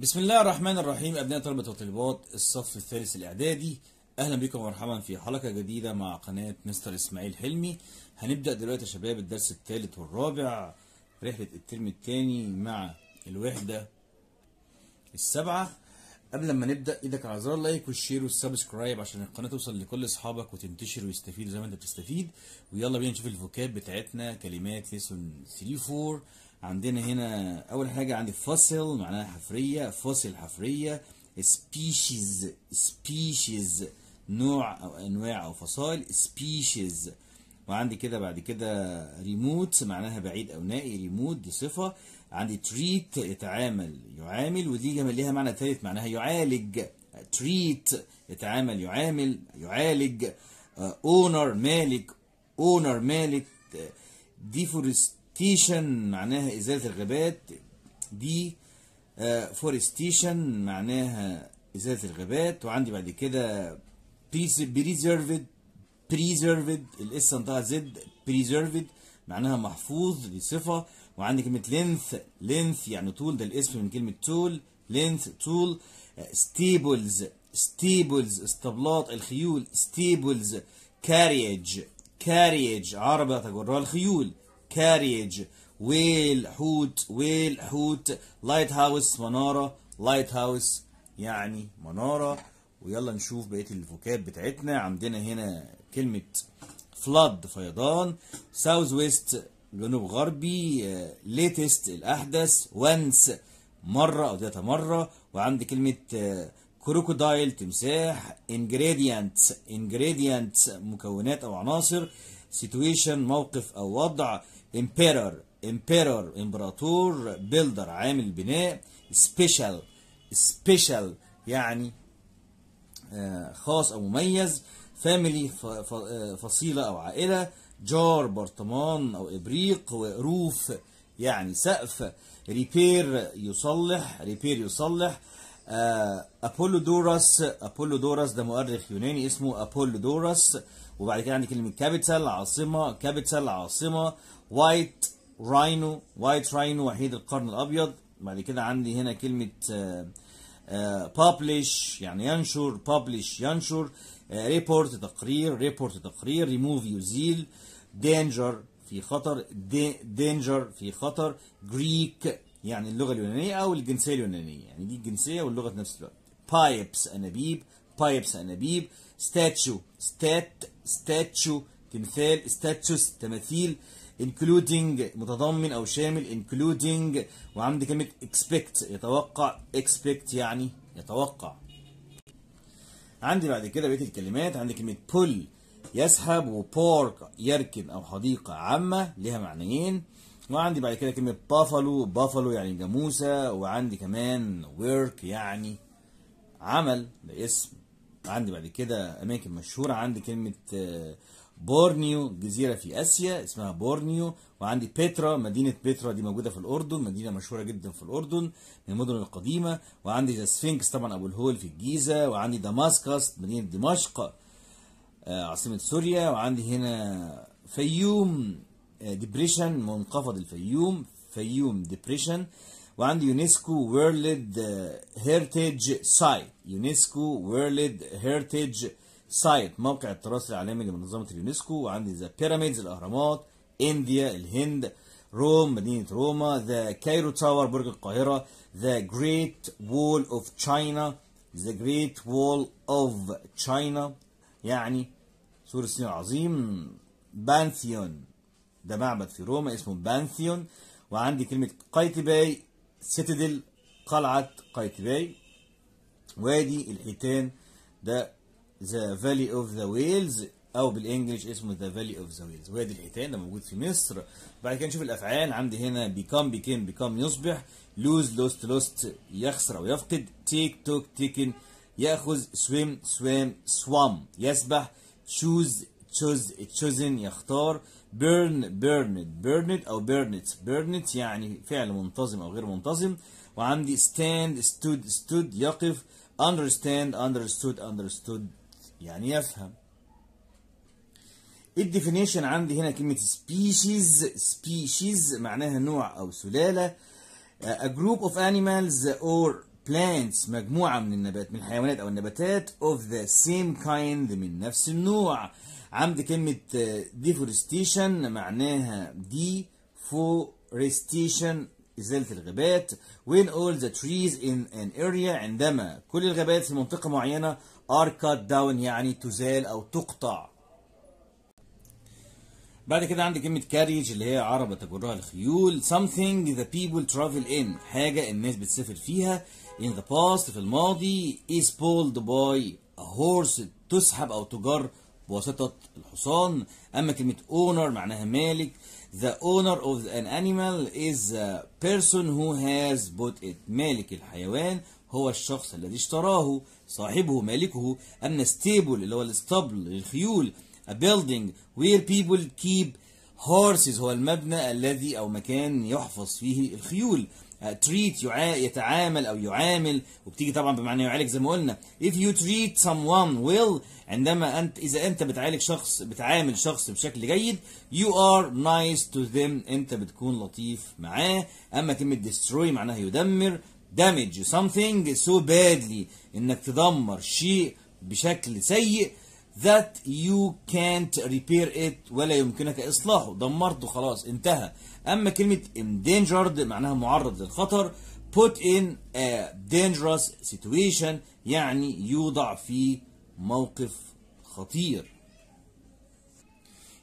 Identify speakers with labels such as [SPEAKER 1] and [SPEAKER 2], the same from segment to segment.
[SPEAKER 1] بسم الله الرحمن الرحيم أبناء طلبة وطلبات الصف الثالث الإعدادي أهلا بكم ومرحبا في حلقة جديدة مع قناة مستر إسماعيل حلمي هنبدأ دلوقتي يا شباب الدرس الثالث والرابع رحلة الترم الثاني مع الوحدة السبعة قبل ما نبدأ إيدك على زر اللايك والشير والسبسكرايب عشان القناة توصل لكل أصحابك وتنتشر ويستفيدوا زي ما أنت بتستفيد ويلا بينا نشوف الفوكاب بتاعتنا كلمات ليسون 3 4 عندنا هنا اول حاجه عندي فاصل معناها حفريه فاصل حفريه سبيشيز سبيشيز نوع او انواع او فصائل سبيشيز وعندي كده بعد كده ريموت معناها بعيد او نائي ريموت دي صفه عندي تريت يتعامل يعامل ودي ليها معنى ثالث معناها يعالج تريت يتعامل يعامل يعالج اونر آه، مالك اونر مالك ديفورست فورستيشن معناها إزالة الغابات دي فورستيشن آه، معناها إزالة الغابات وعندي بعد كده بريزرفد بريزرفد الاس انطقها زد بريزرفد معناها محفوظ بصفه وعندي كلمة لينث لينث يعني طول ده الاسم من كلمة تول لينث تول ستيبلز ستيبلز اسطبلات الخيول ستيبلز كاريج كاريج عربة تجرها الخيول كاريج ويل حوت لايت هاوس منارة لايت هاوس يعني منارة ويلا نشوف بقية الفوكاب بتاعتنا عندنا هنا كلمة فلاد فيضان ساوث ويست جنوب غربي ليتست آه، الأحدث وانس مرة أو ذات مرة وعند كلمة كروكودايل آه، تمساح انجريدينت انجريدينت مكونات أو عناصر سيتويشن موقف أو وضع امبيرور امبيرور امبراطور بيلدر عامل بناء سبيشال سبيشال يعني آه، خاص او مميز فاميلي آه، فصيله او عائله جار برطمان او ابريق روف يعني سقف ريبير يصلح ريبير يصلح ابولودوراس آه، ابولودوراس ده مؤرخ يوناني اسمه ابولودوراس وبعد كده عندي كلمه كابيتال عاصمه كابيتال عاصمه وايت راينو وايت راينو وحيد القرن الابيض بعد كده عندي هنا كلمه بابليش آه، آه، يعني ينشر بابليش ينشر ريبورت آه، تقرير ريبورت تقرير ريموف يزيل دينجر في خطر دينجر في خطر جريك يعني اللغه اليونانيه او الجنسيه اليونانيه يعني دي الجنسيه واللغه في نفس الوقت بايبس انابيب بايبس انابيب ستاتشو ستات ستاتشو تمثال ستاتشوس تماثيل including متضمن او شامل including وعندي كلمه expect يتوقع expect يعني يتوقع عندي بعد كده بقيه الكلمات عندي كلمه pull يسحب وبارك يركن او حديقه عامه ليها معنيين وعندي بعد كده كلمه بافالو بافالو يعني جاموسه وعندي كمان work يعني عمل ده اسم عندي بعد كده اماكن مشهوره عندي كلمه آه، بورنيو جزيرة في آسيا اسمها بورنيو وعندي بيترا مدينة بيترا دي موجودة في الأردن مدينة مشهورة جدا في الأردن من المدن القديمة وعندي ذا سفينكس طبعا أبو الهول في الجيزة وعندي دماسكس مدينة دمشق آه، عاصمة سوريا وعندي هنا فيوم ديبريشن آه، منخفض الفيوم فيوم ديبريشن وعندي يونسكو وورلد هيرتج سايت يونسكو وورلد هيرتج سايت سايت موقع التراث العالمي لمنظمه اليونسكو وعندي ذا بيراميدز الاهرامات انديا الهند روم مدينه روما ذا كايرو تاور برج القاهره ذا جريت وول اوف تشاينا ذا جريت وول اوف تشاينا يعني سور الصين العظيم بانثيون ده معبد في روما اسمه بانثيون وعندي كلمه قايتباي سيتدل قلعه قايتباي وادي الحيتان ده The Valley of the Whales او بالانجلش اسمه The Valley of the Whales وادي الحيتان ده موجود في مصر بعد كده نشوف الافعال عندي هنا become became become يصبح lose lost lost يخسر او يفقد تيك توك تيكن ياخذ swim swam swam يسبح choose choose chosen يختار burn burned burned او burned burned يعني فعل منتظم او غير منتظم وعندي stand stood stood يقف understand understood understood يعني يفهم الديفينيشن عندي هنا كلمة species species معناها نوع أو سلالة a group of animals or plants مجموعة من النبات من الحيوانات أو النباتات of the same kind من نفس النوع عندي كلمة deforestation معناها deforestation إزالة الغابات when all the trees in an area عندما كل الغابات في منطقة معينة ار كات داون يعني تزال او تقطع بعد كده عندي كلمة كاريج اللي هي عربة تجرها الخيول something the people travel in حاجة الناس بتسافر فيها in the past في الماضي is pulled by a horse تسحب أو تجر بواسطة الحصان أما كلمة owner معناها مالك the owner of an animal is a person who has bought it مالك الحيوان هو الشخص الذي اشتراه صاحبه مالكه أن ستيبل اللي هو الاستابل للخيول a building where people keep horses هو المبنى الذي أو مكان يحفظ فيه الخيول treat يتعامل أو يعامل وبتيجي طبعا بمعنى يعالج زي ما قلنا if you treat someone well عندما أنت إذا أنت بتعالج شخص بتعامل شخص بشكل جيد you are nice to them أنت بتكون لطيف معاه أما كلمة destroy معناها يدمر damage something so badly انك تدمر شيء بشكل سيء that you can't repair it ولا يمكنك إصلاحه دمرته خلاص انتهى أما كلمة endangered معناها معرض للخطر put in a dangerous situation يعني يوضع في موقف خطير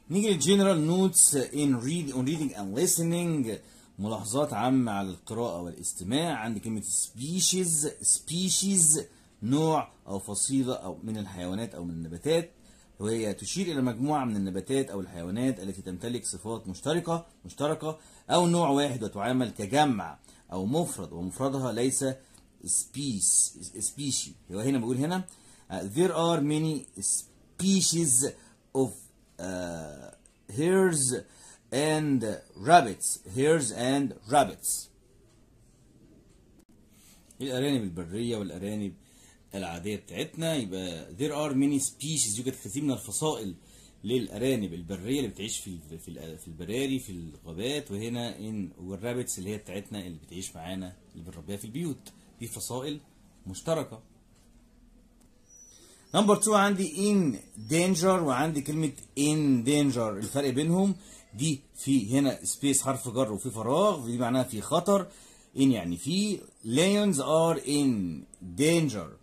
[SPEAKER 1] نيجي للجنرال نوتس in ريد اون reading and listening ملاحظات عامة على القراءة والاستماع عند كلمة species species نوع أو فصيلة أو من الحيوانات أو من النباتات وهي تشير إلى مجموعة من النباتات أو الحيوانات التي تمتلك صفات مشتركة مشتركة أو نوع واحد وتعامل كجمع أو مفرد ومفردها ليس species سبيشي هو هنا بقول هنا آه، there are many species of uh, hares and rabbits hares and rabbits الأرانب البرية والأرانب العادية بتاعتنا يبقى there are many species يوجد كثير من الفصائل للأرانب البرية اللي بتعيش في في في البراري في الغابات وهنا ان والرابتس اللي هي بتاعتنا اللي بتعيش معانا اللي بنربيها في البيوت دي فصائل مشتركة نمبر 2 عندي in danger وعندي كلمة in danger الفرق بينهم دي في هنا سبيس حرف جر وفي فراغ دي معناها في خطر ان يعني في lions are in danger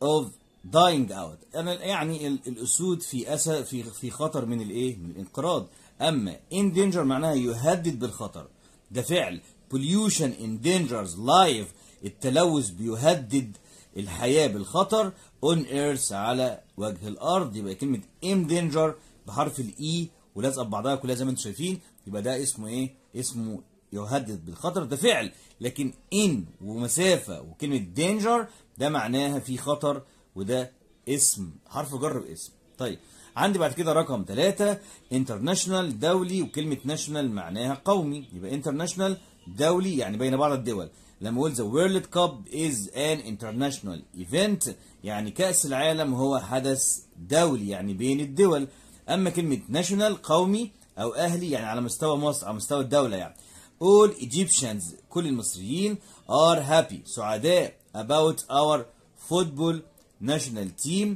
[SPEAKER 1] of dying out انا يعني الاسود في اسى في في خطر من الايه من الانقراض اما in danger معناها يهدد بالخطر ده فعل pollution endangers life التلوث بيهدد الحياة بالخطر on earth على وجه الأرض يبقى كلمة danger بحرف الإي ولازقة بعضها كلها زي ما انتم شايفين يبقى ده اسمه إيه؟ اسمه يهدد بالخطر ده فعل لكن ان ومسافه وكلمه دينجر ده معناها في خطر وده اسم حرف جر باسم طيب عندي بعد كده رقم ثلاثة انترناشونال دولي وكلمه ناشونال معناها قومي يبقى انترناشونال دولي يعني بين بعض الدول لما اقول ذا وورلد كاب از ان انترناشونال ايفنت يعني كاس العالم هو حدث دولي يعني بين الدول اما كلمه ناشونال قومي او اهلي يعني على مستوى مصر على مستوى الدوله يعني all Egyptians كل المصريين are happy سعداء about our football national team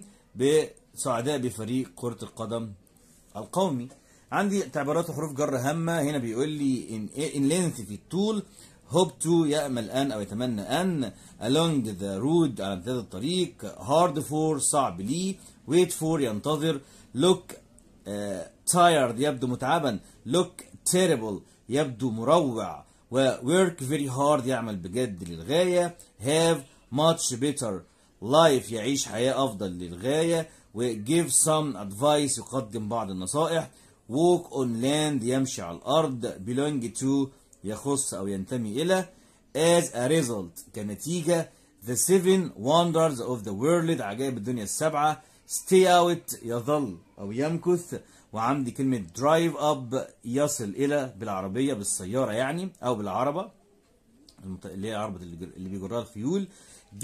[SPEAKER 1] سعداء بفريق كرة القدم القومي عندي تعبيرات وحروف جر هامة هنا بيقول لي in, in length في الطول hope to يأمل أن أو يتمنى أن along the road على امتداد الطريق hard for صعب لي wait for ينتظر look uh, tired يبدو متعبا look terrible يبدو مروع وورك فيري هارد يعمل بجد للغاية هاف ماتش بيتر لايف يعيش حياة أفضل للغاية give some ادفايس يقدم بعض النصائح ووك اون لاند يمشي على الأرض belong to يخص أو ينتمي إلى as a result كنتيجة the seven wonders of the world عجائب الدنيا السبعة stay out يظل أو يمكث وعندي كلمة drive up يصل إلى بالعربية بالسيارة يعني أو بالعربة اللي هي عربة اللي بيجرها الخيول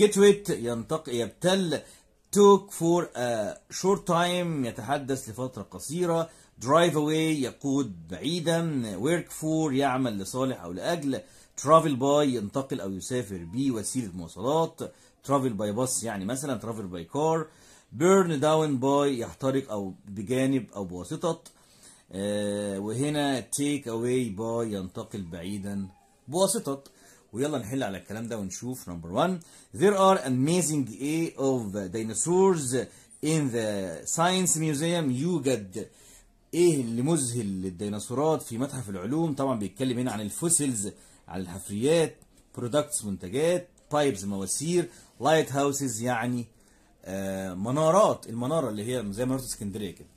[SPEAKER 1] get wet ينتق يبتل talk for a short time يتحدث لفترة قصيرة drive away يقود بعيدا work for يعمل لصالح أو لأجل travel by ينتقل أو يسافر بوسيلة مواصلات travel by bus يعني مثلا travel by car بيرن داون باي يحترق او بجانب او بواسطه آه وهنا تيك اواي باي ينتقل بعيدا بواسطه ويلا نحل على الكلام ده ونشوف نمبر 1 there are amazing a of dinosaurs in the science museum يوجد ايه اللي مذهل للديناصورات في متحف العلوم طبعا بيتكلم هنا عن الفوسيلز على الحفريات برودكتس منتجات بايبز مواسير لايت هاوسز يعني آه، منارات المنارة اللي هي زي منارة اسكندرية كده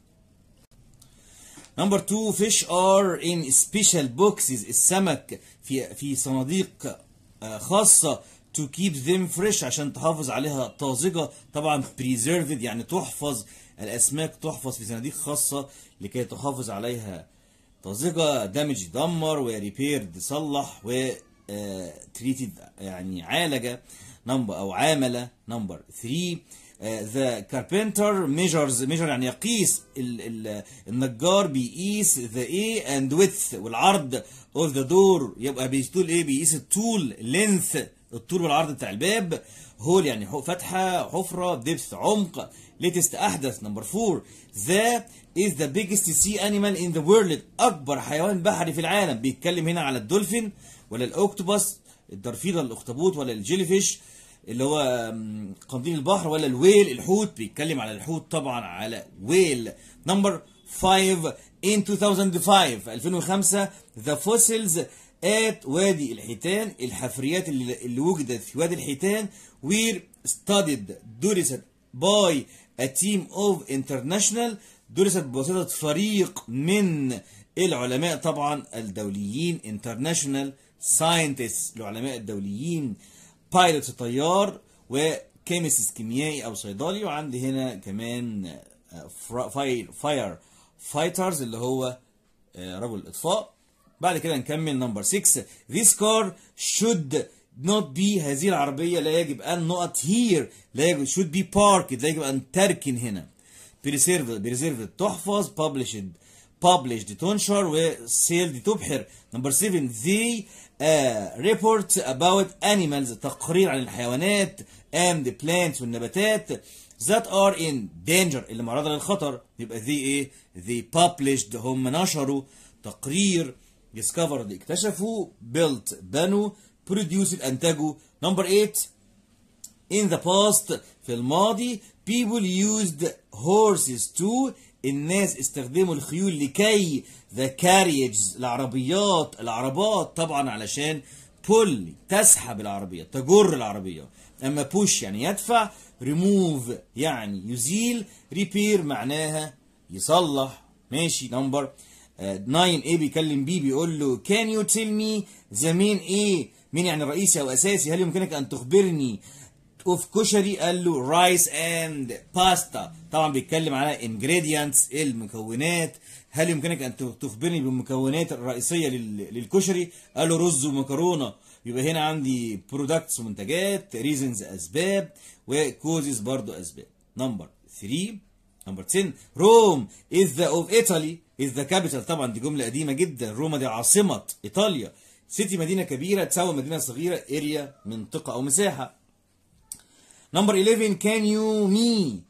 [SPEAKER 1] نمبر 2 فيش ار ان سبيشال بوكسز السمك في في صناديق آه، خاصة تو كيب ذيم فريش عشان تحافظ عليها طازجة طبعا بريزيرفد يعني تحفظ الأسماك تحفظ في صناديق خاصة لكي تحافظ عليها طازجة دامج دمر و صلح و تريتد آه، يعني عالجة نمبر أو عاملة نمبر 3 Uh, the carpenter measures ميجر يعني يقيس ال ال النجار بيقيس the A and width والعرض اوف ذا دور يبقى بيقول ايه بيقيس الطول لينث الطول والعرض بتاع الباب هول يعني فتحه حفره ديبث عمق ليتست احدث نمبر 4 ذا از ذا بيجست سي انيمال ان ذا وورلد اكبر حيوان بحري في العالم بيتكلم هنا على الدولفين ولا الاوكتوباس الدرفيده الاخطبوط ولا الجيلي فيش اللي هو قنديل البحر ولا الويل الحوت بيتكلم على الحوت طبعا على ويل نمبر 5 in 2005 2005 the fossils at وادي الحيتان الحفريات اللي, اللي وجدت في وادي الحيتان were studied درست by a team of international درست بواسطة فريق من العلماء طبعا الدوليين international scientists العلماء الدوليين بايلوت طيار وكيميسيس كيميائي او صيدلي وعندي هنا كمان فاير فاير فايترز اللي هو آه، رجل اطفاء بعد كده نكمل نمبر 6 this car should not be هذه العربيه لا يجب ان نقط هير لا يجب should be parked لا يجب ان تركن هنا preserved preserved تحفظ published published تنشر وسيل دي تبحر number 7 uh, ريبورت about animals تقرير عن الحيوانات and the plants والنباتات that are in danger اللي معرضة للخطر يبقى ذي ايه they published هم نشروا تقرير discovered اكتشفوا built بنوا produced انتجوا number 8 in the past في الماضي people used horses to الناس استخدموا الخيول لكي ذا كاريجز العربيات العربات طبعا علشان بول تسحب العربيات تجر العربيات اما بوش يعني يدفع ريموف يعني يزيل ريبير معناها يصلح ماشي نمبر 9 آه، ايه بيكلم بي بيقول له كان يو تيل مي ذا مين ايه مين يعني رئيسي او اساسي هل يمكنك ان تخبرني اوف كشري قال له رايس اند باستا طبعا بيتكلم على انجريدينتس المكونات هل يمكنك ان تخبرني بالمكونات الرئيسيه للكشري قال له رز ومكرونه يبقى هنا عندي برودكتس ومنتجات ريزنز اسباب وكوزز برضو اسباب نمبر 3 نمبر 10 روم از ذا اوف ايطالي از ذا كابيتال طبعا دي جمله قديمه جدا روما دي عاصمه ايطاليا سيتي مدينه كبيره تساوي مدينه صغيره اريا منطقه او مساحه نمبر 11 كان يو مي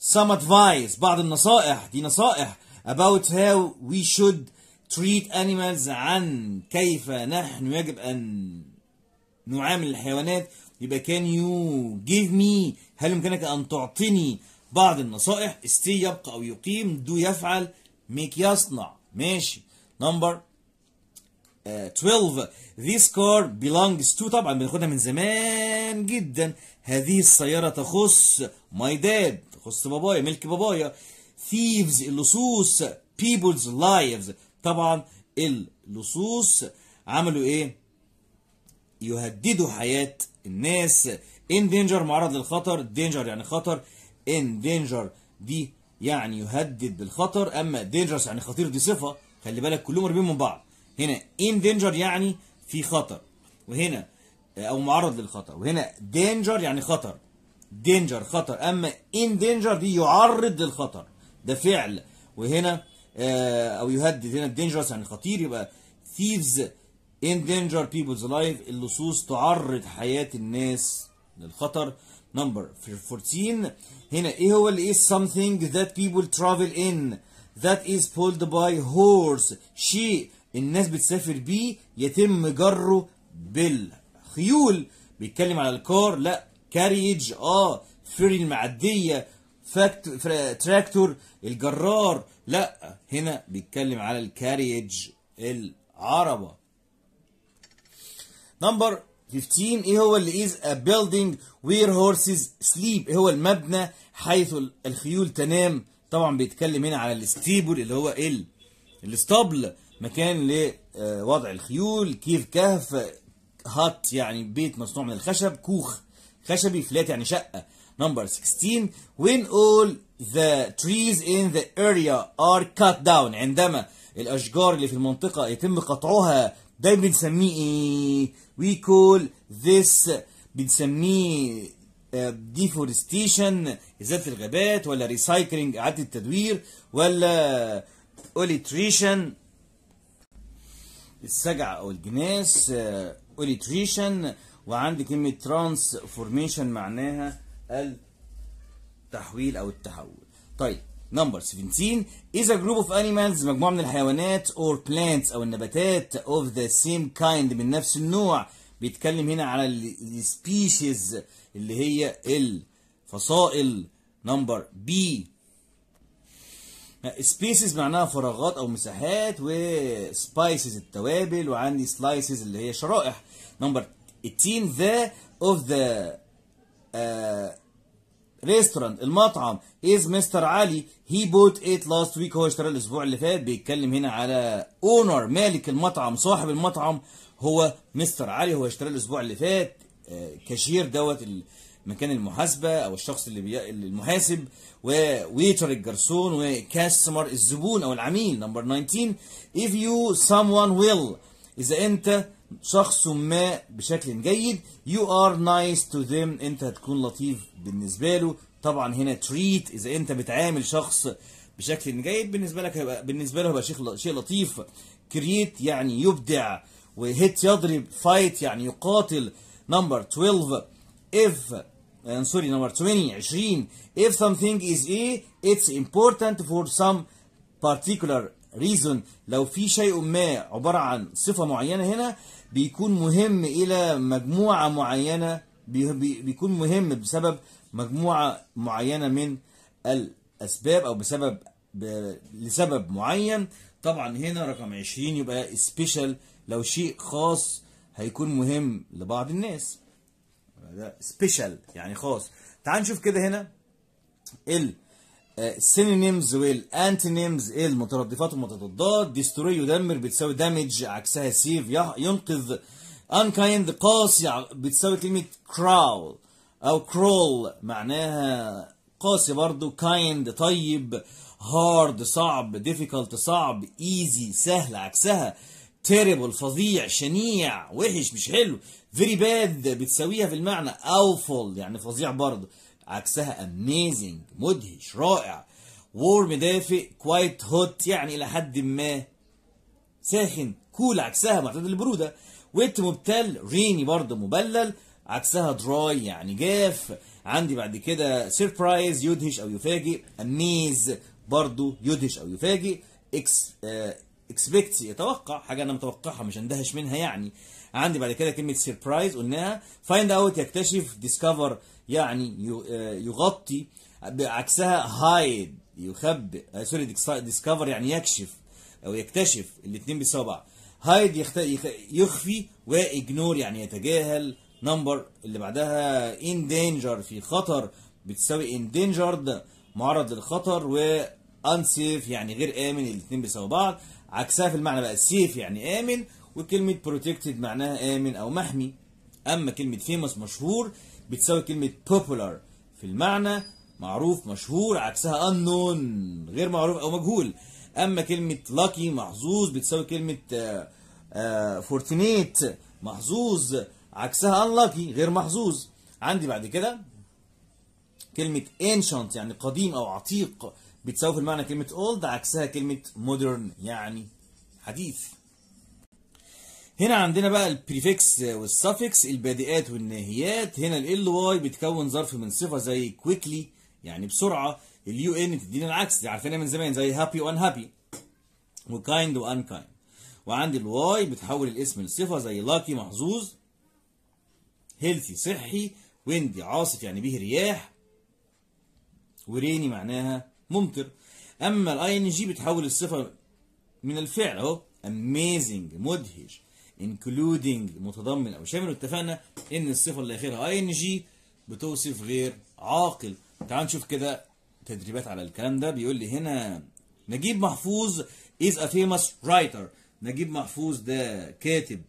[SPEAKER 1] some advice بعض النصائح دي نصائح about how we should treat animals عن كيف نحن يجب أن نعامل الحيوانات يبقى can you give me هل يمكنك أن تعطيني بعض النصائح stay يبقى أو يقيم do يفعل make يصنع ماشي نمبر 12 آه، this car belongs to طبعا بناخدها من زمان جدا هذه السيارة تخص ماي داد تخص بابايا ملك بابايا thieves اللصوص بيبلز لايفز طبعا اللصوص عملوا ايه يهددوا حياة الناس ان دينجر معرض للخطر دينجر يعني خطر ان دينجر دي يعني يهدد بالخطر اما دينجرس يعني خطير دي صفة خلي بالك كلهم قريبين من بعض هنا ان دينجر يعني في خطر وهنا او معرض للخطر وهنا دينجر يعني خطر دينجر خطر اما ان دينجر دي يعرض للخطر ده فعل وهنا آه، او يهدد هنا دينجرس يعني خطير يبقى thieves endanger people's life اللصوص تعرض حياة الناس للخطر نمبر 14 هنا ايه هو اللي is something that people travel in that is pulled by horse شيء الناس بتسافر بيه يتم جره بال خيول بيتكلم على الكار لا كاريج اه فري المعدية فاكت... تراكتور الجرار لا هنا بيتكلم على الكاريج العربة نمبر 15 ايه هو اللي از ا بيلدينج وير هورسز سليب ايه هو المبنى حيث الخيول تنام طبعا بيتكلم هنا على الاستيبل اللي هو ال الاسطبل مكان لوضع آه، الخيول كيف كهف هات يعني بيت مصنوع من الخشب كوخ خشبي فلات يعني شقة number 16 when all the trees in the area are cut down عندما الأشجار اللي في المنطقة يتم قطعها ده بنسميه ايه we call this بنسميه ديفورستيشن آه، ازاله الغابات ولا ريسايكلينج اعاده التدوير ولا اوليتريشن السجع او الجناس آه، الاتريشن وعندي كلمه ترانسفورميشن معناها التحويل او التحول طيب نمبر 17 is a group of animals مجموعه من الحيوانات or plants او النباتات of the same kind من نفس النوع بيتكلم هنا على السبيشيز اللي هي الفصائل نمبر بي سبيسز معناها فراغات او مساحات وسبايسز التوابل وعندي سلايسز اللي هي شرائح نمبر 18 ذا اوف ذا ريستورانت المطعم از مستر علي هي بوت ات لاست ويك هو اشترى الاسبوع اللي فات بيتكلم هنا على اونر مالك المطعم صاحب المطعم هو مستر علي هو اشترى الاسبوع اللي فات آه، كاشير دوت مكان المحاسبه او الشخص اللي بي... المحاسب وويتر الجرسون وكاستمر الزبون او العميل نمبر 19 if you someone will اذا انت شخص ما بشكل جيد you are nice to them انت هتكون لطيف بالنسبه له طبعا هنا treat اذا انت بتعامل شخص بشكل جيد بالنسبه لك هيبقى بالنسبه له هيبقى شيء شيء لطيف create يعني يبدع وهيت يضرب فايت يعني يقاتل نمبر 12 if سوري eh, sorry number 20 20 if something is A e, it's important for some particular reason لو في شيء ما عبارة عن صفة معينة هنا بيكون مهم إلى مجموعة معينة بيكون مهم بسبب مجموعة معينة من الأسباب أو بسبب لسبب معين طبعا هنا رقم 20 يبقى سبيشال لو شيء خاص هيكون مهم لبعض الناس ده سبيشال يعني خاص تعال نشوف كده هنا ال السينونيمز آه، والانتينيمز المترادفات والمتضادات ديستروي يدمر بتساوي دامج عكسها سيف ينقذ انكايند قاسي بتساوي كلمه كراول او كرول معناها قاسي برضو كايند طيب هارد صعب ديفيكالت صعب ايزي سهل عكسها تيريبل فظيع شنيع وحش مش حلو فيري باد بتساويها في المعنى اوفول يعني فظيع برضه عكسها اميزنج مدهش رائع وورم دافئ كوايت هوت يعني الى حد ما ساخن كول عكسها معتدل البروده ويت مبتل ريني برضه مبلل عكسها دراي يعني جاف عندي بعد كده سيربرايز يدهش او يفاجئ اميز برضه يدهش او يفاجئ اكس آه اكسبكت يتوقع حاجه انا متوقعها مش اندهش منها يعني عندي بعد كده كلمه سيربرايز قلناها فايند اوت يكتشف ديسكفر يعني آه، يغطي بعكسها هايد يخبئ سوري آه، ديسكفر يعني يكشف او يكتشف الاثنين بيساووا بعض هايد يخت... يخفي واجنور يعني يتجاهل نمبر اللي بعدها ان دينجر في خطر بتساوي ان دينجرد معرض للخطر و انسيف يعني غير امن الاثنين بيساوي بعض عكسها في المعنى بقى سيف يعني آمن وكلمة بروتكتد معناها آمن أو محمي أما كلمة فيموس مشهور بتساوي كلمة popular في المعنى معروف مشهور عكسها unknown غير معروف أو مجهول أما كلمة lucky محظوظ بتساوي كلمة آه، آه، fortunate محظوظ عكسها unlucky غير محظوظ عندي بعد كده كلمة ancient يعني قديم أو عتيق بتساوي في المعنى كلمة old عكسها كلمة modern يعني حديث هنا عندنا بقى البريفكس suffix البادئات والناهيات هنا ال واي بتكون ظرف من صفة زي quickly يعني بسرعة ال un تدينا العكس دي عارفينها من زمان زي happy و unhappy و kind و unkind وعندي الواي بتحول الاسم لصفة زي lucky محظوظ هيلثي صحي ويندي عاصف يعني به رياح وريني معناها ممطر اما الاي ان جي بتحول الصفه من الفعل اهو اميزنج مدهش انكلودنج متضمن او شامل واتفقنا ان الصفه اللي اخرها اي ان جي بتوصف غير عاقل تعال نشوف كده تدريبات على الكلام ده بيقول لي هنا نجيب محفوظ از ا فيموس رايتر نجيب محفوظ ده كاتب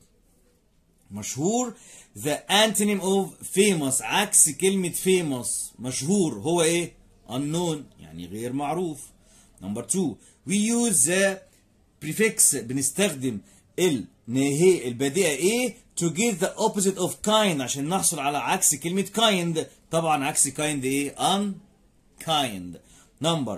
[SPEAKER 1] مشهور ذا انتونيم اوف فيموس عكس كلمة فيموس مشهور هو ايه unknown يعني غير معروف نمبر 2 we use the prefix بنستخدم الناهية البادئة ايه to get the opposite of kind عشان نحصل على عكس كلمة kind طبعا عكس kind ايه unkind number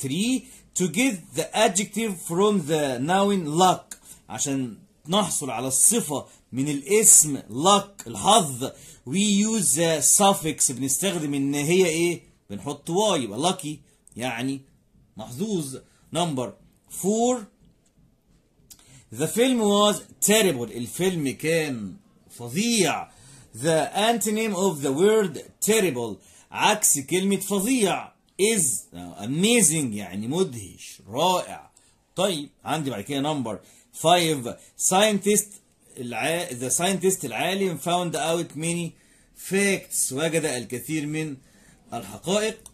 [SPEAKER 1] 3 to get the adjective from the noun luck عشان نحصل على الصفة من الاسم luck الحظ we use the suffix بنستخدم الناهية ايه بنحط واي يبقى لاكي يعني محظوظ نمبر 4 ذا فيلم واز terrible الفيلم كان فظيع ذا انتونيم اوف ذا وورد terrible عكس كلمة فظيع از اميزنج يعني مدهش رائع طيب عندي بعد كده نمبر 5 ساينتست الع... the scientist العالم found out many facts وجد الكثير من الحقائق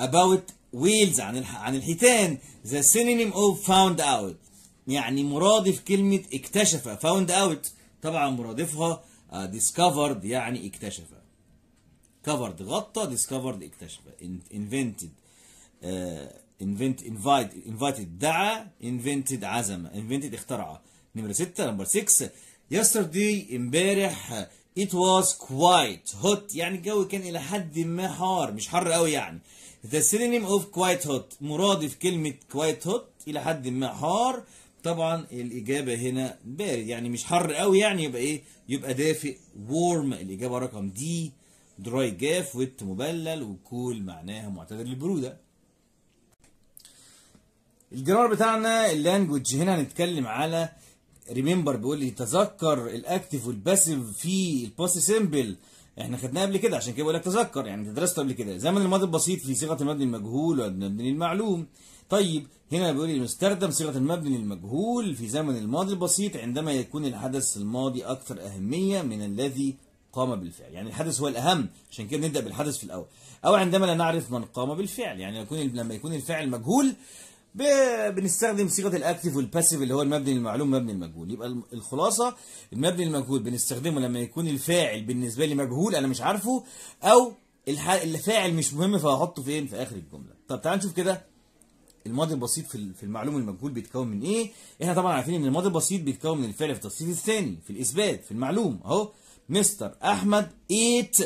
[SPEAKER 1] about wheels عن عن الحيتان the synonym of found out يعني مرادف كلمة اكتشف found out طبعا مرادفها discovered يعني اكتشف covered غطى discovered اكتشف invented invent invite invited دعا invented عزم invented اخترع نمرة ستة نمبر 6 yesterday امبارح It was quite hot يعني الجو كان إلى حد ما حار مش حر قوي يعني The synonym of quite hot مرادف كلمة quite hot إلى حد ما حار طبعا الإجابة هنا بارد يعني مش حر قوي يعني يبقى إيه يبقى دافئ warm الإجابة رقم دي دراي جاف ويت مبلل وكول معناها معتدل البرودة الجرار بتاعنا اللانجوج هنا هنتكلم على ريمبر بيقول لي تذكر الاكتف والباسيف في الباس سيمبل احنا خدناه قبل كده عشان كده بقول لك تذكر يعني درسته قبل كده زمن الماضي البسيط في صيغه المبني المجهول والمبني المعلوم طيب هنا بيقول لي نستخدم صيغه المبني المجهول في زمن الماضي البسيط عندما يكون الحدث الماضي اكثر اهميه من الذي قام بالفعل يعني الحدث هو الأهم عشان كده نبدأ بالحدث في الأول أو عندما لا نعرف من قام بالفعل يعني يكون لما يكون الفعل مجهول بنستخدم صيغه الاكتف والباسيف اللي هو المبني للمعلوم مبني المجهول يبقى الخلاصه المبني المجهول بنستخدمه لما يكون الفاعل بالنسبه لي مجهول انا مش عارفه او الفاعل مش مهم فهحطه فين في اخر الجمله طب تعال نشوف كده الماضي البسيط في المعلوم المجهول بيتكون من ايه احنا طبعا عارفين ان الماضي البسيط بيتكون من الفعل في التصريف الثاني في الاثبات في المعلوم اهو مستر احمد ايت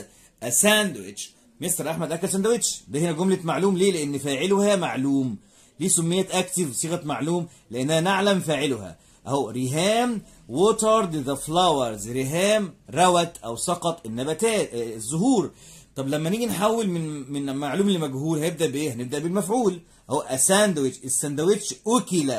[SPEAKER 1] ساندويتش مستر احمد اكل ساندويتش ده هنا جمله معلوم ليه لان فاعلها معلوم ليه سميت اكتف صيغه معلوم لاننا نعلم فاعلها اهو ريهام watered ذا flowers ريهام روت او سقط النباتات آه، الزهور طب لما نيجي نحول من من معلوم لمجهول هيبدا بايه هنبدا بالمفعول اهو الساندويتش الساندويتش اكل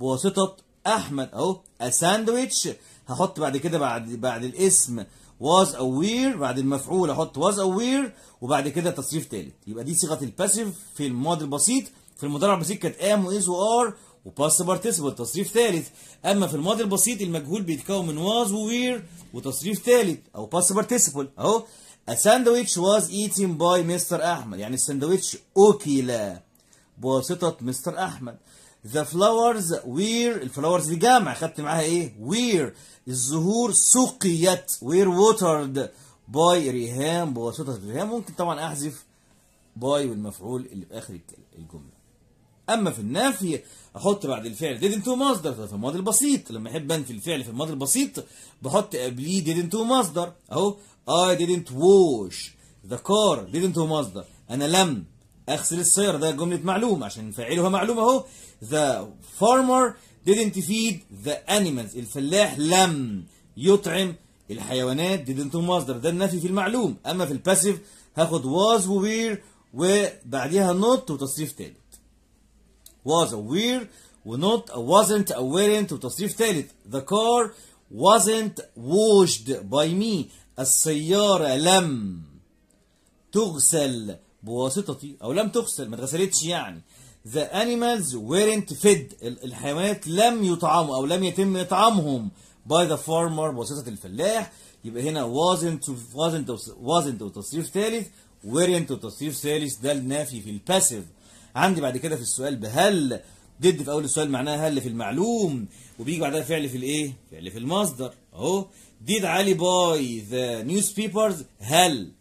[SPEAKER 1] بواسطه احمد اهو الساندويتش هحط بعد كده بعد بعد الاسم was aware بعد المفعول احط was aware وبعد كده تصريف ثالث يبقى دي صيغه الباسيف في الماضي البسيط في المضارع البسيط كانت ام واز وار وباست بارتيسيبل تصريف ثالث اما في الماضي البسيط المجهول بيتكون من واز ووير وتصريف ثالث او باست بارتيسيبل اهو A sandwich was eaten by مستر أحمد يعني الساندويتش أكل بواسطة مستر أحمد The flowers were الفلاورز دي جمع خدت معاها إيه were الزهور سقيت were watered by ريهام بواسطة ريهام ممكن طبعا أحذف by والمفعول اللي في آخر الجملة أما في النفي أحط بعد الفعل didn't مصدر في الماضي البسيط لما أحب أنفي الفعل في الماضي البسيط بحط قبليه didn't مصدر أهو I didn't wash the car didn't مصدر أنا لم أغسل السيارة ده جملة معلومة عشان نفعلها معلومه أهو the farmer didn't feed the animals الفلاح لم يطعم الحيوانات didn't مصدر ده النفي في المعلوم أما في الباسيف هاخد was و were وبعديها نوت وتصريف تاني was aware ونوت wasn't awaren't وتصريف ثالث the car wasn't washed by me السيارة لم تغسل بواسطتي أو لم تغسل ما اتغسلتش يعني the animals weren't fed الحيوانات لم يطعموا أو لم يتم إطعامهم by the farmer بواسطة الفلاح يبقى هنا wasn't wasn't wasn't وتصريف ثالث weren't وتصريف ثالث ده النافي في الباسيف عندي بعد كده في السؤال بهل ضد في اول السؤال معناها هل في المعلوم وبيجي بعدها فعل في الايه فعل في المصدر اهو ديد علي باي ذا نيوز بيبرز هل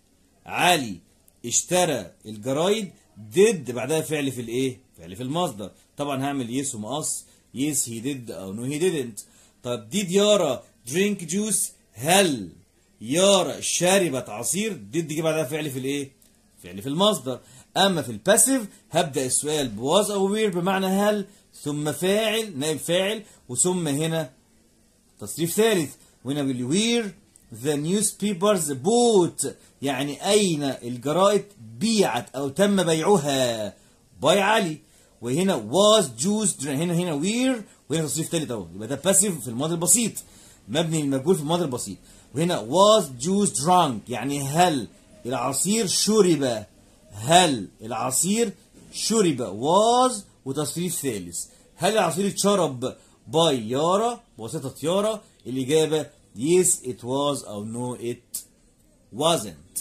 [SPEAKER 1] علي اشترى الجرايد ديد بعدها فعل في الايه فعل في المصدر طبعا هعمل يس ومقص يس هي ديد او نو هي ديدنت طب ديد يارا درينك جوس هل يارا شربت عصير ديد جه بعدها فعل في الايه فعل في المصدر اما في الباسيف هبدا السؤال بواز او وير بمعنى هل ثم فاعل نائب فاعل وثم هنا تصريف ثالث وهنا بالوير the newspapers bought يعني أين الجرائد بيعت أو تم بيعها باي علي وهنا was جوز هنا هنا وير وهنا تصريف ثالث اهو يبقى ده باسيف في الماضي البسيط مبني للمجهول في الماضي البسيط وهنا was جوز drunk يعني هل العصير شرب هل العصير شرب واز وتصريف ثالث هل العصير اتشرب باي يارا بواسطة يارا الإجابة yes it was أو no it wasn't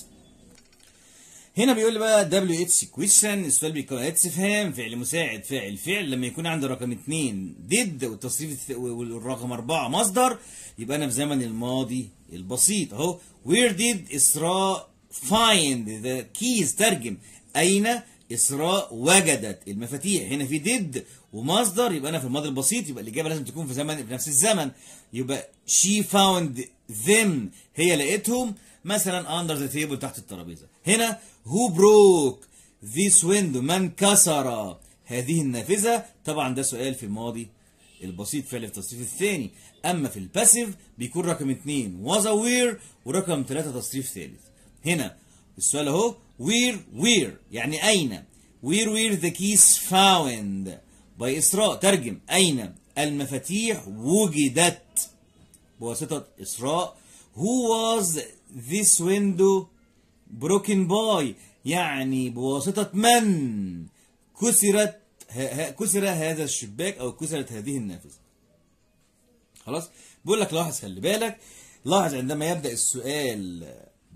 [SPEAKER 1] هنا بيقول لي بقى دبليو اتش كويشن السؤال بيتكون استفهام فعل مساعد فاعل فعل لما يكون عندي رقم اثنين ديد والتصريف والرقم اربعه مصدر يبقى انا في زمن الماضي البسيط اهو وير ديد اسراء فايند ذا كيز ترجم اين اسراء وجدت المفاتيح هنا في ديد ومصدر يبقى انا في الماضي البسيط يبقى الاجابه لازم تكون في زمن في نفس الزمن يبقى شي فاوند ذم هي لقيتهم مثلا اندر ذا تيبل تحت الترابيزه هنا هو بروك ذيس ويندو من كسر هذه النافذه طبعا ده سؤال في الماضي البسيط فعل التصريف الثاني اما في الباسيف بيكون رقم اثنين واز aware ورقم ثلاثه تصريف ثالث هنا السؤال اهو وير وير يعني أين وير وير ذا كيس فاوند باي إسراء ترجم أين المفاتيح وجدت بواسطة إسراء who was this window broken by يعني بواسطة من كسرت كسر هذا الشباك أو كسرت هذه النافذة خلاص بيقول لك لاحظ خلي بالك لاحظ عندما يبدأ السؤال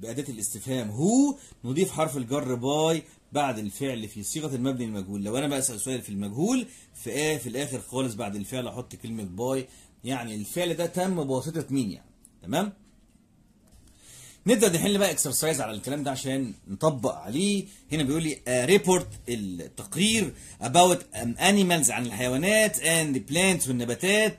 [SPEAKER 1] بأداة الاستفهام هو نضيف حرف الجر باي بعد الفعل في صيغة المبني المجهول لو أنا بسأل سؤال في المجهول في آه في الآخر خالص بعد الفعل أحط كلمة باي يعني الفعل ده تم بواسطة مين يعني تمام نبدأ نحل بقى اكسرسايز على الكلام ده عشان نطبق عليه هنا بيقول لي ريبورت التقرير about animals عن الحيوانات and plants والنباتات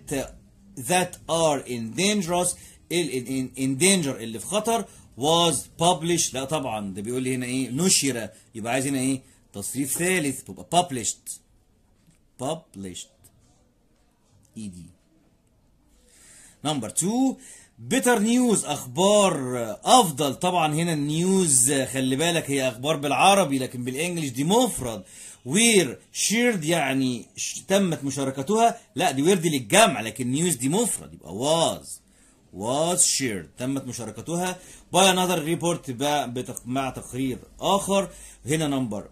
[SPEAKER 1] that are in dangerous in, in, in danger اللي في خطر was published لا طبعا ده بيقول لي هنا ايه نشر يبقى عايز هنا ايه تصريف ثالث تبقى published published ed نمبر 2 بيتر نيوز اخبار افضل طبعا هنا النيوز خلي بالك هي اخبار بالعربي لكن بالانجلش دي مفرد وير شيرد يعني تمت مشاركتها لا دي وير دي للجمع لكن نيوز دي مفرد يبقى واز was shared تمت مشاركتها by another report مع تقرير آخر هنا نمبر 3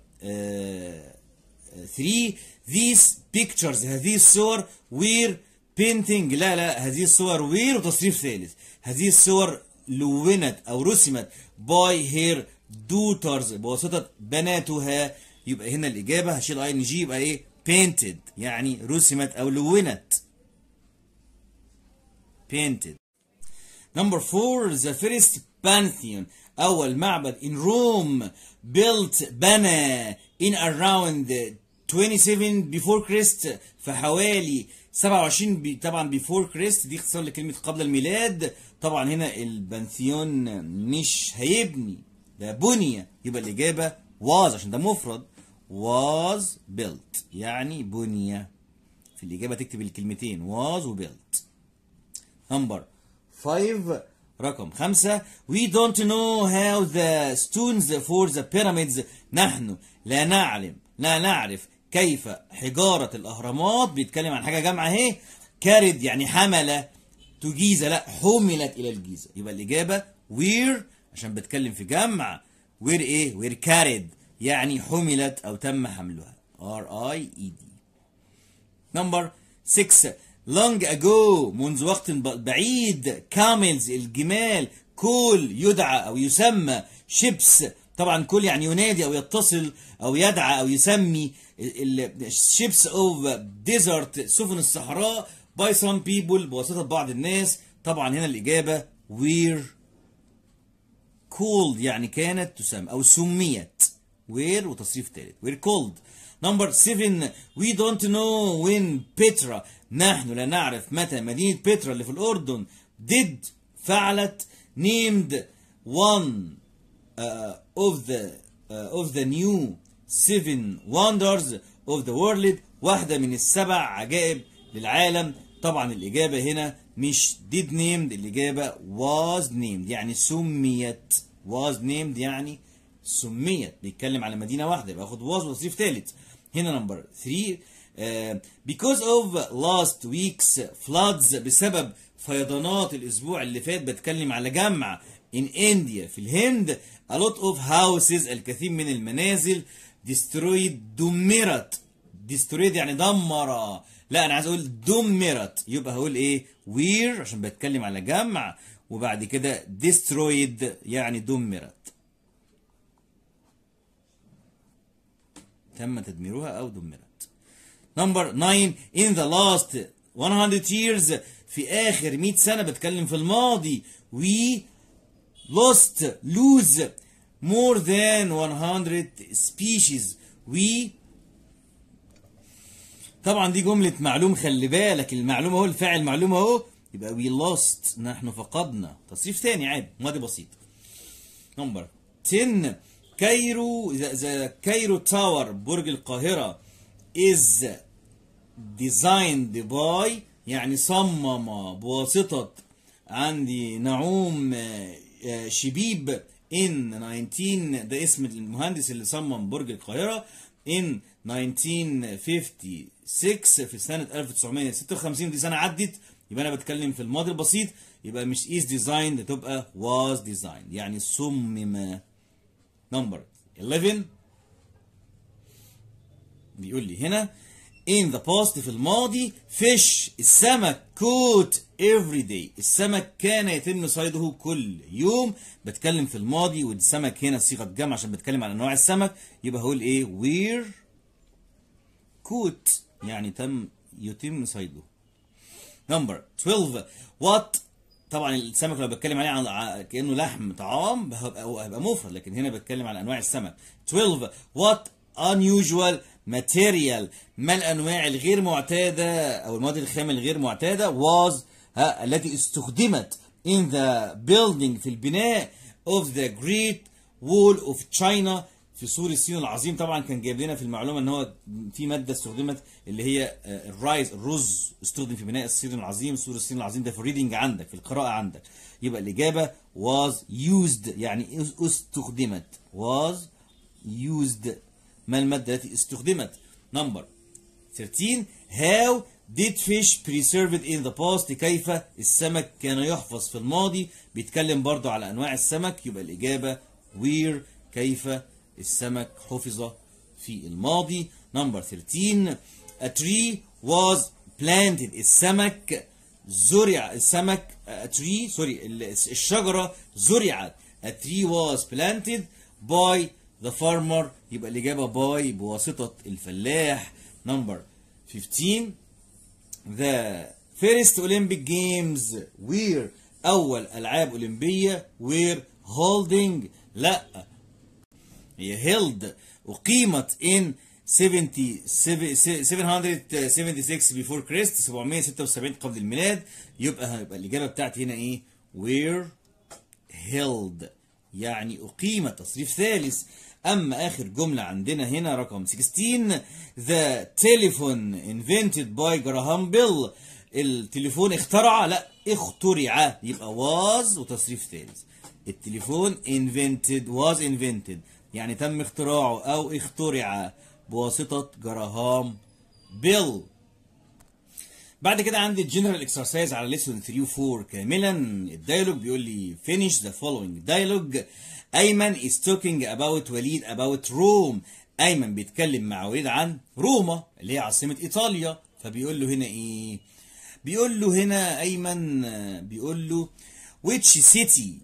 [SPEAKER 1] آه، these pictures هذه الصور were painting لا لا هذه الصور were وتصريف ثالث هذه الصور لونت أو رسمت by her daughters بواسطة بناتها يبقى هنا الإجابة هشيل اي ان جي يبقى إيه painted يعني رسمت أو لونت painted Number four, the first pantheon. أول معبد in Rome built بنى in around 27 before Christ فحوالي 27 طبعا before Christ دي اختصار لكلمة قبل الميلاد طبعا هنا البانثيون مش هيبني ده بني يبقى الإجابة was عشان ده مفرد was built يعني بني في الإجابة تكتب الكلمتين was وبيلت نمبر 5 رقم 5 We don't know how the stones for the pyramids نحن لا نعلم لا نعرف كيف حجارة الأهرامات بيتكلم عن حاجة جامعة اهي كارد يعني حملة تجيزة لا حملت إلى الجيزة يبقى الإجابة وير عشان بتكلم في جمع وير إيه وير carried يعني حملت أو تم حملها R I E D number 6 long ago منذ وقت بعيد camels الجمال كول يدعى أو يسمى شيبس طبعا كل يعني ينادي أو يتصل أو يدعى أو يسمي ships of desert سفن الصحراء by some people بواسطة بعض الناس طبعا هنا الإجابة were called يعني كانت تسمى أو سميت وير وتصريف ثالث were called نمبر 7 وي دونت نو وين بترا نحن لا نعرف متى مدينة بترا اللي في الأردن did فعلت named one اوف uh, of the ذا uh, of the new seven wonders of the world واحدة من السبع عجائب للعالم طبعا الإجابة هنا مش did نيمد الإجابة was named يعني سميت was named يعني سميت بيتكلم على مدينة واحدة يبقى خد was وصريف ثالث هنا نمبر 3 بيكوز اوف لاست ويكس فلادز بسبب فيضانات الاسبوع اللي فات بتكلم على جمع ان انديا في الهند a lot of houses الكثير من المنازل destroyed دمرت destroyed يعني دمر لا انا عايز اقول دمرت يبقى هقول ايه وير عشان بتكلم على جمع وبعد كده destroyed يعني دمرت تم تدميرها أو دمرت نمبر 9 in the last 100 years في آخر 100 سنة بتكلم في الماضي we lost lose more than 100 species we طبعا دي جملة معلوم خلي بالك المعلومة اهو الفاعل معلوم اهو يبقى we lost نحن فقدنا تصريف ثاني عادي ماضي بسيط نمبر 10 كايرو ذا كايرو تاور برج القاهرة از ديزايند باي يعني صمم بواسطة عندي نعوم آه، شبيب ان 19 ده اسم المهندس اللي صمم برج القاهرة ان 1956 في سنة 1956 دي سنة عدت يبقى أنا بتكلم في الماضي البسيط يبقى مش is ديزايند تبقى واز ديزايند يعني صمم نمبر 11 بيقول لي هنا in the past في الماضي fish السمك caught every day السمك كان يتم صيده كل يوم بتكلم في الماضي والسمك هنا صيغه جمع عشان بتكلم عن انواع السمك يبقى هقول ايه were caught يعني تم يتم صيده number 12 what طبعا السمك لو بتكلم عليه عن كانه لحم طعام هيبقى هيبقى مفرد لكن هنا بتكلم عن انواع السمك 12 وات unusual material ما الانواع الغير معتاده او المواد الخام الغير معتاده was ها التي استخدمت in the building في البناء of the great wall of China في سور السين العظيم طبعا كان جايب لنا في المعلومه ان هو في ماده استخدمت اللي هي آه، الرايز الرز استخدم في بناء السين العظيم سور السين العظيم ده في الريدنج عندك في القراءه عندك يبقى الاجابه was used يعني استخدمت was used ما الماده التي استخدمت نمبر 13 هاو did fish preserved in the past كيف السمك كان يحفظ في الماضي بيتكلم برضو على انواع السمك يبقى الاجابه where كيف السمك حفظ في الماضي نمبر 13 a tree was planted السمك زرع السمك a tree سوري الشجرة زرعت a tree was planted by the farmer يبقى الإجابة by بواسطة الفلاح نمبر 15 the first Olympic games were أول ألعاب أولمبية were holding لأ هي هيلد أقيمت in 70 776 بيفور كريست 776 قبل الميلاد يبقى هيبقى الإجابة بتاعتي هنا إيه وير هيلد يعني أقيمت تصريف ثالث أما آخر جملة عندنا هنا رقم 16 ذا تليفون انفنتد باي جراهام بيل التليفون اخترع لا اخترع يبقى واز وتصريف ثالث التليفون انفنتد واز انفنتد يعني تم اختراعه أو اخترع بواسطة جراهام بيل بعد كده عندي الجنرال اكسرسايز على ليسون 3 و 4 كاملا الديالوج بيقول لي فينيش ذا فولوينج دايلوج ايمن از توكينج اباوت وليد اباوت روم ايمن بيتكلم مع وليد عن روما اللي هي عاصمه ايطاليا فبيقول له هنا ايه بيقول له هنا ايمن بيقول له ويتش سيتي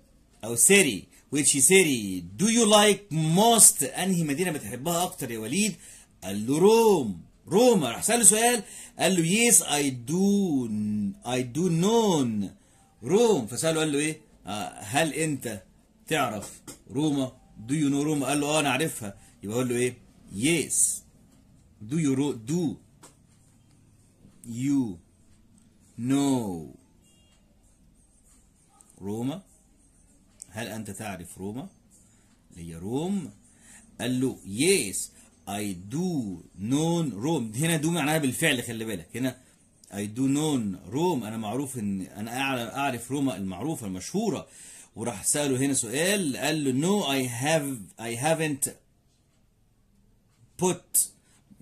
[SPEAKER 1] او سيري which he said do you like most انهي مدينه بتحبها اكتر يا وليد قال له روم روما راح سأله سؤال قال له yes اي دو اي دو نون روم فسأله قال له ايه آه، هل انت تعرف روما دو يو نو روما قال له اه انا عارفها يبقى قال له ايه yes دو يو رو دو يو نو روما هل أنت تعرف روما؟ اللي هي روم قال له يس اي دو نون روم هنا دو معناها بالفعل خلي بالك هنا اي دو نون روم انا معروف ان انا اعرف روما المعروفه المشهوره وراح ساله هنا سؤال قال له نو اي هاف اي هافنت بوت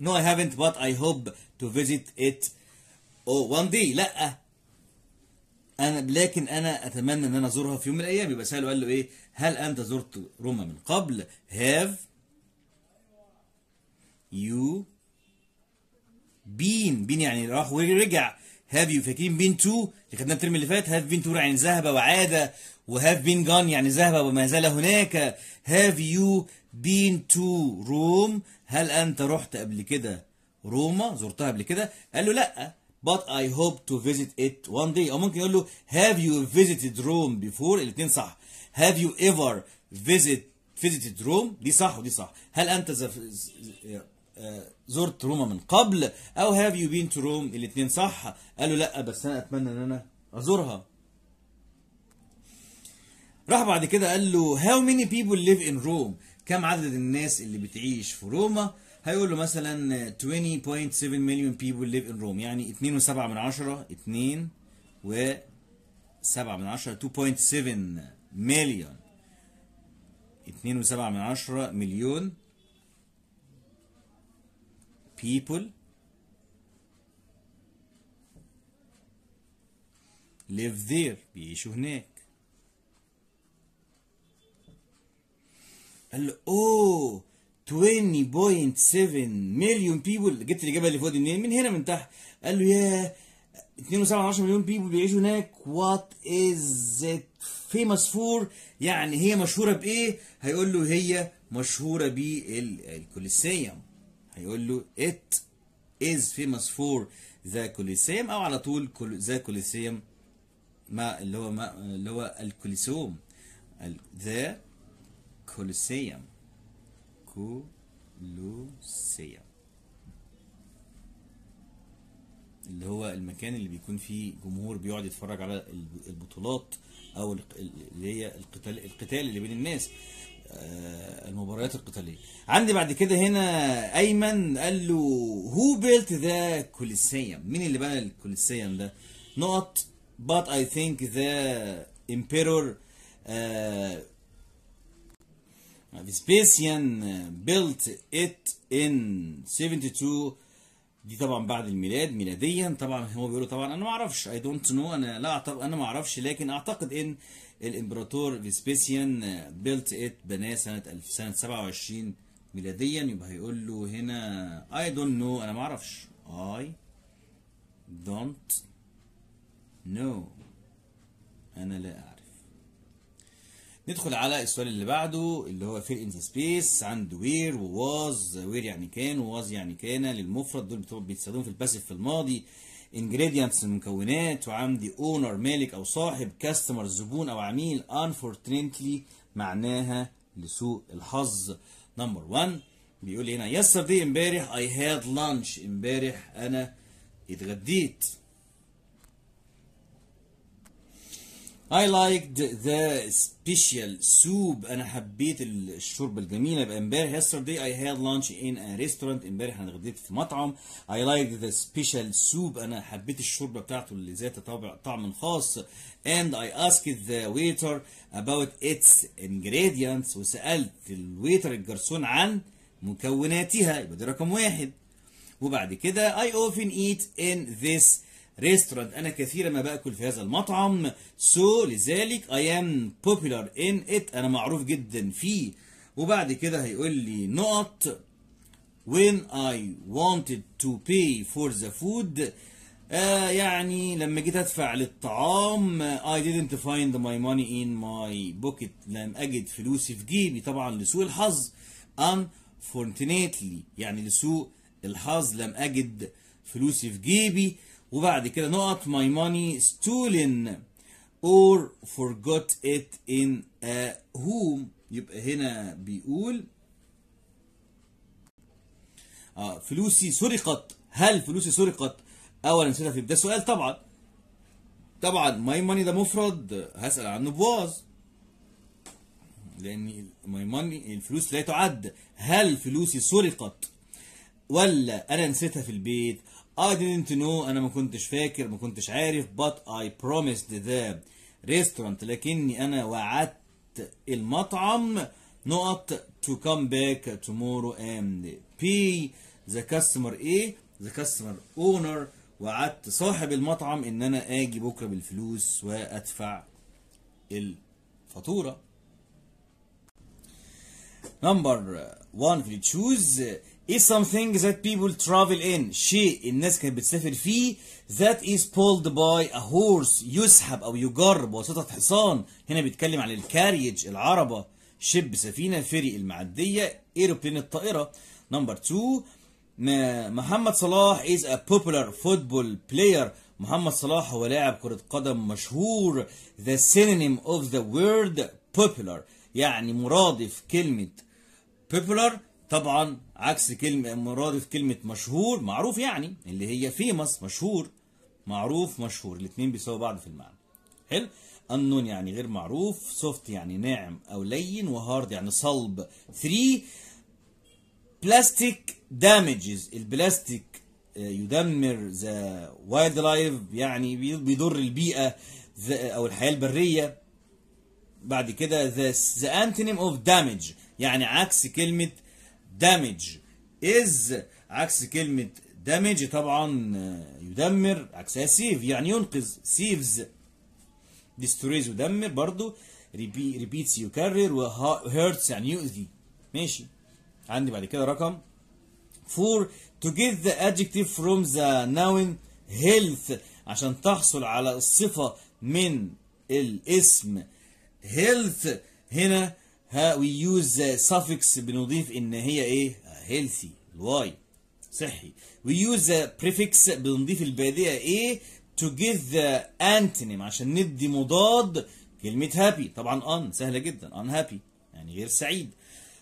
[SPEAKER 1] نو اي هافنت بوت اي هوب تو فيزيت ات او وان دي لا أنا لكن أنا أتمنى أن أنا أزورها في يوم من الأيام يبقى سأله قال له إيه هل أنت زرت روما من قبل هاف يو بين بين يعني راح ورجع هاف يو فاكرين بين تو اللي خدناه الترم اللي فات هاف بين تو يعني ذهب وعاد وهاف بين جان يعني ذهب وما زال هناك هاف يو بين تو روم هل انت رحت قبل كده روما زرتها قبل كده قال له لا but I hope to visit it one day او ممكن يقول له have you visited Rome before الاثنين صح have you ever visit visited Rome دي صح ودي صح هل انت زف... آه، زرت روما من قبل او have you been to Rome الاثنين صح قال له لا بس انا اتمنى ان انا ازورها راح بعد كده قال له how many people live in Rome كم عدد الناس اللي بتعيش في روما هيقول له مثلا 20.7 مليون people live in Rome يعني 2.7 من 10 2 و 7 من 10 2.7 مليون 2.7 من 10 مليون people live there بيعيشوا هناك قال له اوه 20.7 مليون بيبول جبت الاجابه اللي فوق دي منين؟ من هنا من تحت قال له يا 2.7 مليون بيبول بيعيشوا هناك وات از ات فيمس فور يعني هي مشهوره بايه؟ هيقول له هي مشهوره بالكوليسيوم هيقول له ات از فيمس فور ذا كوليسيوم او على طول ذا كوليسيوم ما اللي هو ما اللي هو الكوليسيوم ذا كوليسيوم كولوسيا اللي هو المكان اللي بيكون فيه جمهور بيقعد يتفرج على البطولات او اللي هي القتال القتال اللي بين الناس آه، المباريات القتاليه عندي بعد كده هنا ايمن قال له هو بيلت ذا كوليسيوم مين اللي بنى الكوليسيوم ده نقط but I think the emperor uh, Vespasian uh, built it in 72 دي طبعا بعد الميلاد ميلاديا طبعا هو بيقولوا طبعا انا ما اعرفش اي دونت نو انا لا أعتقد انا ما اعرفش لكن اعتقد ان الامبراطور فيسبيسيان بيلت ات بناه سنه 1000 سنه 27 ميلاديا يبقى هيقول له هنا اي دونت نو انا ما اعرفش اي دونت نو انا لا اعرف ندخل على السؤال اللي بعده اللي هو fill in the space عند where وواز where يعني كان وواز يعني كان للمفرد دول بيتستخدموا في الباسف في الماضي ingredients المكونات وعندي owner مالك او صاحب customer زبون او عميل unfortunately معناها لسوء الحظ نمبر 1 بيقول لي هنا yesterday امبارح I had lunch امبارح انا اتغديت I liked the special soup انا حبيت الشوربه الجميله يبقى امبارح yesterday I had lunch in a restaurant امبارح انا اتغديت في مطعم I liked the special soup انا حبيت الشوربه بتاعته اللي ذات طعم خاص and I asked the waiter about its ingredients وسالت الويتر الجرسون عن مكوناتها يبقى ده رقم واحد وبعد كده I often eat in this ريستورانت أنا كثيرا ما باكل في هذا المطعم so لذلك اي ام بوبولار ان ات أنا معروف جدا فيه وبعد كده هيقول لي نقط when I wanted to pay for the food آه يعني لما جيت ادفع للطعام آه، I didn't find my money in my pocket لم اجد فلوسي في جيبي طبعا لسوء الحظ unfortunately يعني لسوء الحظ لم اجد فلوسي في جيبي وبعد كده نقط my money stolen or forgot it in a home يبقى هنا بيقول آه فلوسي سرقت هل فلوسي سرقت اولا نسيتها في ده سؤال طبعا طبعا my money ده مفرد هسال عنه بواز لان my money الفلوس لا تعد هل فلوسي سرقت ولا انا نسيتها في البيت I didn't know أنا ما كنتش فاكر ما كنتش عارف but I promised the restaurant لكني أنا وعدت المطعم not to come back tomorrow and pay the customer A the customer owner وعدت صاحب المطعم إن أنا آجي بكرة بالفلوس وأدفع الفاتورة. Number one في choose is something that people travel in شيء الناس كانت بتسافر فيه that is pulled by a horse يسحب أو يجر بواسطة حصان هنا بيتكلم عن الكاريج العربة شب سفينة فري المعدية ايروبلين الطائرة نمبر 2 محمد صلاح is a popular football player محمد صلاح هو لاعب كرة قدم مشهور the synonym of the word popular يعني مرادف كلمة popular طبعا عكس كلمة مرادف كلمة مشهور معروف يعني اللي هي فيمس مشهور معروف مشهور الاثنين بيساووا بعض في المعنى حلو النون يعني غير معروف سوفت يعني ناعم او لين وهارد يعني صلب 3 بلاستيك دامجز البلاستيك آه، يدمر ذا وايلد لايف يعني بيضر البيئه او الحياه البريه بعد كده ذا انتونيم اوف دامج يعني عكس كلمه damage is عكس كلمة damage طبعا يدمر عكسها save يعني ينقذ saves ديستريز يدمر برضو ريبيتس يكرر و يعني يؤذي ماشي عندي بعد كده رقم 4 to get the adjective from the noun health عشان تحصل على الصفة من الاسم health هنا ها وي يوز suffix بنضيف ان هي ايه هيلثي الواي صحي وي يوز بريفكس بنضيف البادئه ايه تو جيف ذا انتونيم عشان ندي مضاد كلمه هابي طبعا ان سهله جدا ان هابي يعني غير سعيد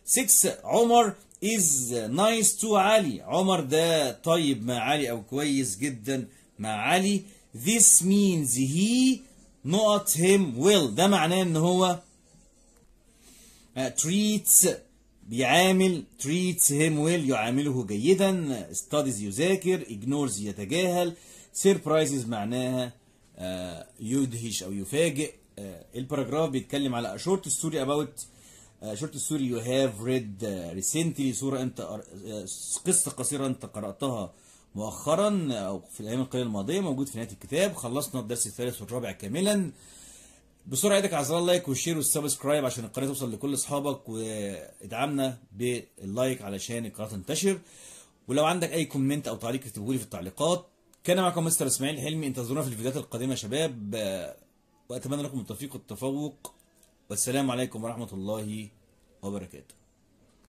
[SPEAKER 1] 6 عمر از نايس تو علي عمر ده طيب مع علي او كويس جدا مع علي this means he not him will ده معناه ان هو تريتس uh, بيعامل تريتس هيم ويل يعامله جيدا ستاديز يذاكر اجنورز يتجاهل سيربرايزز معناها uh, يدهش او يفاجئ uh, الباراجراف بيتكلم على شورت ستوري اباوت شورت ستوري يو هاف ريد ريسنتلي صورة انت قصة قصيرة انت قرأتها مؤخرا او في الايام القليله الماضيه موجود في نهايه الكتاب خلصنا الدرس الثالث والرابع كاملا بسرعه ايدك على اللايك والشير والسبسكرايب عشان القناه توصل لكل اصحابك وادعمنا باللايك علشان القناه تنتشر ولو عندك اي كومنت او تعليق اكتبه لي في التعليقات كان معكم مستر اسماعيل حلمي انتظرونا في الفيديوهات القادمه يا شباب واتمنى لكم التوفيق والتفوق والسلام عليكم ورحمه الله وبركاته